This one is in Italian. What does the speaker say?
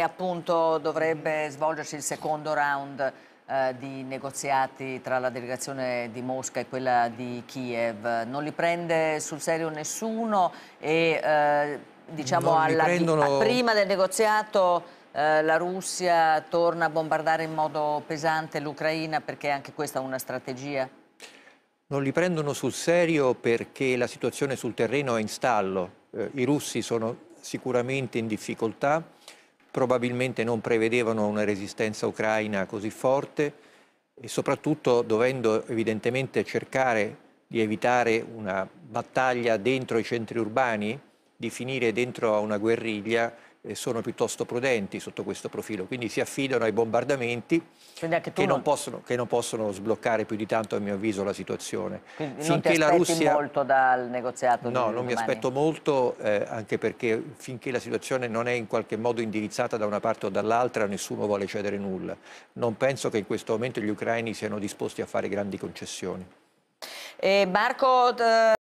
appunto dovrebbe svolgersi il secondo round eh, di negoziati tra la delegazione di Mosca e quella di Kiev. Non li prende sul serio nessuno e eh, diciamo alla, prendono... prima del negoziato eh, la Russia torna a bombardare in modo pesante l'Ucraina perché anche questa è una strategia? Non li prendono sul serio perché la situazione sul terreno è in stallo. Eh, I russi sono sicuramente in difficoltà probabilmente non prevedevano una resistenza ucraina così forte e soprattutto dovendo evidentemente cercare di evitare una battaglia dentro i centri urbani, di finire dentro a una guerriglia sono piuttosto prudenti sotto questo profilo, quindi si affidano ai bombardamenti che non, possono, che, non possono, sbloccare più di tanto, a mio avviso, la situazione. Quindi finché non ti Russia... molto dal negoziato? No, non domani. mi aspetto molto, eh, anche perché finché la situazione non è in qualche modo indirizzata da una parte o dall'altra, nessuno vuole cedere nulla. Non penso che in questo momento gli ucraini siano disposti a fare grandi concessioni. E eh, Marco...